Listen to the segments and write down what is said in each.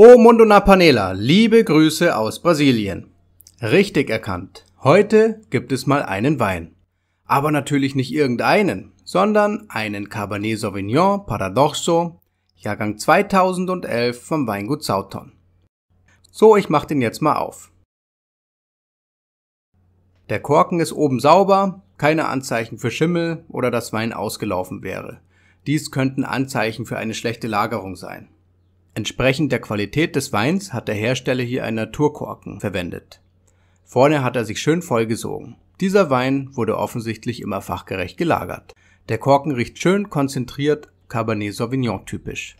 O Mundo na Panela, liebe Grüße aus Brasilien. Richtig erkannt. Heute gibt es mal einen Wein. Aber natürlich nicht irgendeinen, sondern einen Cabernet Sauvignon Paradoxo, Jahrgang 2011 vom Weingut Sauton. So, ich mach den jetzt mal auf. Der Korken ist oben sauber, keine Anzeichen für Schimmel oder dass Wein ausgelaufen wäre. Dies könnten Anzeichen für eine schlechte Lagerung sein. Entsprechend der Qualität des Weins hat der Hersteller hier einen Naturkorken verwendet. Vorne hat er sich schön vollgesogen. Dieser Wein wurde offensichtlich immer fachgerecht gelagert. Der Korken riecht schön konzentriert Cabernet Sauvignon typisch.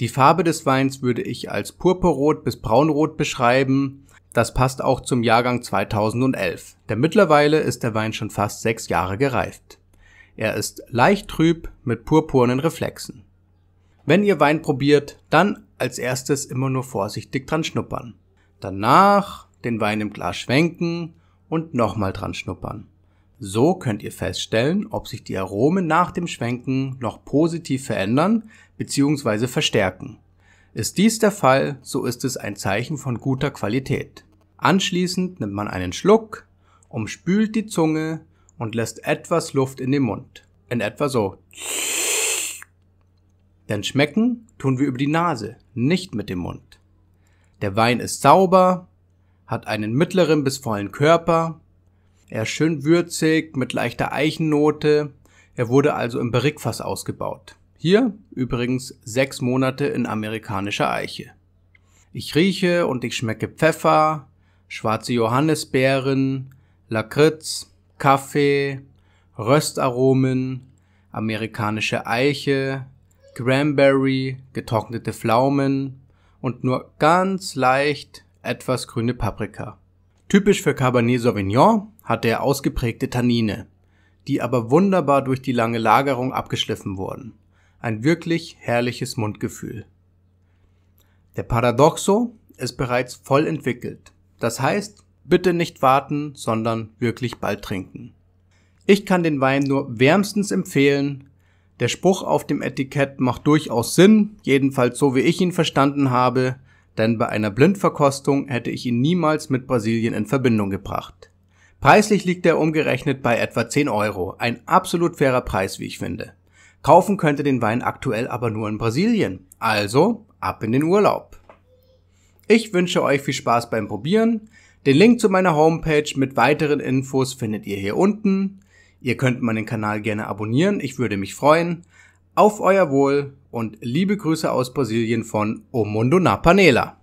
Die Farbe des Weins würde ich als purpurrot bis braunrot beschreiben. Das passt auch zum Jahrgang 2011, denn mittlerweile ist der Wein schon fast sechs Jahre gereift. Er ist leicht trüb mit purpurnen Reflexen. Wenn ihr Wein probiert, dann als erstes immer nur vorsichtig dran schnuppern. Danach den Wein im Glas schwenken und nochmal dran schnuppern. So könnt ihr feststellen, ob sich die Aromen nach dem Schwenken noch positiv verändern bzw. verstärken. Ist dies der Fall, so ist es ein Zeichen von guter Qualität. Anschließend nimmt man einen Schluck, umspült die Zunge und lässt etwas Luft in den Mund. In etwa so. Denn schmecken tun wir über die Nase, nicht mit dem Mund. Der Wein ist sauber, hat einen mittleren bis vollen Körper, er ist schön würzig mit leichter Eichennote, er wurde also im Barrikfass ausgebaut. Hier übrigens sechs Monate in amerikanischer Eiche. Ich rieche und ich schmecke Pfeffer, schwarze Johannisbeeren, Lakritz, Kaffee, Röstaromen, amerikanische Eiche, Cranberry, getrocknete Pflaumen und nur ganz leicht etwas grüne Paprika. Typisch für Cabernet Sauvignon hatte er ausgeprägte Tannine, die aber wunderbar durch die lange Lagerung abgeschliffen wurden. Ein wirklich herrliches Mundgefühl. Der Paradoxo ist bereits voll entwickelt. Das heißt, bitte nicht warten, sondern wirklich bald trinken. Ich kann den Wein nur wärmstens empfehlen, der Spruch auf dem Etikett macht durchaus Sinn, jedenfalls so wie ich ihn verstanden habe, denn bei einer Blindverkostung hätte ich ihn niemals mit Brasilien in Verbindung gebracht. Preislich liegt er umgerechnet bei etwa 10 Euro, ein absolut fairer Preis, wie ich finde. Kaufen könnte den Wein aktuell aber nur in Brasilien, also ab in den Urlaub. Ich wünsche euch viel Spaß beim Probieren. Den Link zu meiner Homepage mit weiteren Infos findet ihr hier unten. Ihr könnt meinen Kanal gerne abonnieren, ich würde mich freuen. Auf euer Wohl und liebe Grüße aus Brasilien von Omundo Napanela.